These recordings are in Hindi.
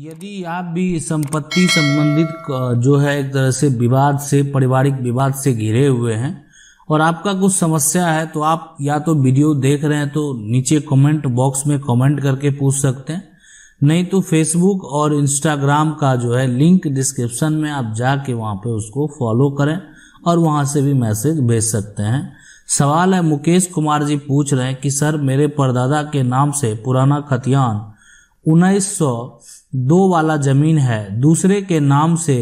यदि आप भी संपत्ति संबंधित जो है एक तरह से विवाद से पारिवारिक विवाद से घिरे हुए हैं और आपका कुछ समस्या है तो आप या तो वीडियो देख रहे हैं तो नीचे कमेंट बॉक्स में कमेंट करके पूछ सकते हैं नहीं तो फेसबुक और इंस्टाग्राम का जो है लिंक डिस्क्रिप्शन में आप जाके वहाँ पे उसको फॉलो करें और वहाँ से भी मैसेज भेज सकते हैं सवाल है मुकेश कुमार जी पूछ रहे हैं कि सर मेरे परदादा के नाम से पुराना खतियान 1902 वाला जमीन है दूसरे के नाम से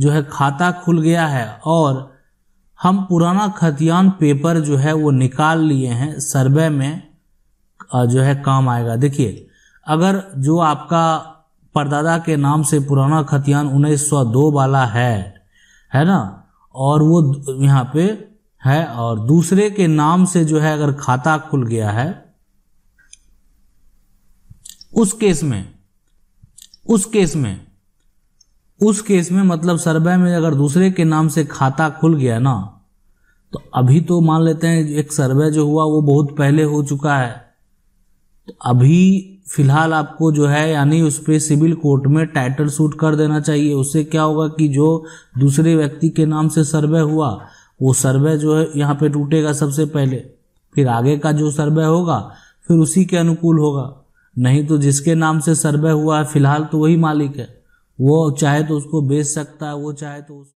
जो है खाता खुल गया है और हम पुराना खतियान पेपर जो है वो निकाल लिए हैं सर्वे में जो है काम आएगा देखिए अगर जो आपका परदादा के नाम से पुराना खतियान 1902 वाला है है ना और वो यहाँ पे है और दूसरे के नाम से जो है अगर खाता खुल गया है उस केस में उस केस में उस केस में मतलब सर्वे में अगर दूसरे के नाम से खाता खुल गया ना तो अभी तो मान लेते हैं एक सर्वे जो हुआ वो बहुत पहले हो चुका है तो अभी फिलहाल आपको जो है यानी उस पर सिविल कोर्ट में टाइटल सूट कर देना चाहिए उससे क्या होगा कि जो दूसरे व्यक्ति के नाम से सर्वे हुआ वो सर्वे जो है यहाँ पे टूटेगा सबसे पहले फिर आगे का जो सर्वे होगा फिर उसी के अनुकूल होगा नहीं तो जिसके नाम से सर्वे हुआ है फिलहाल तो वही मालिक है वो चाहे तो उसको बेच सकता है वो चाहे तो उस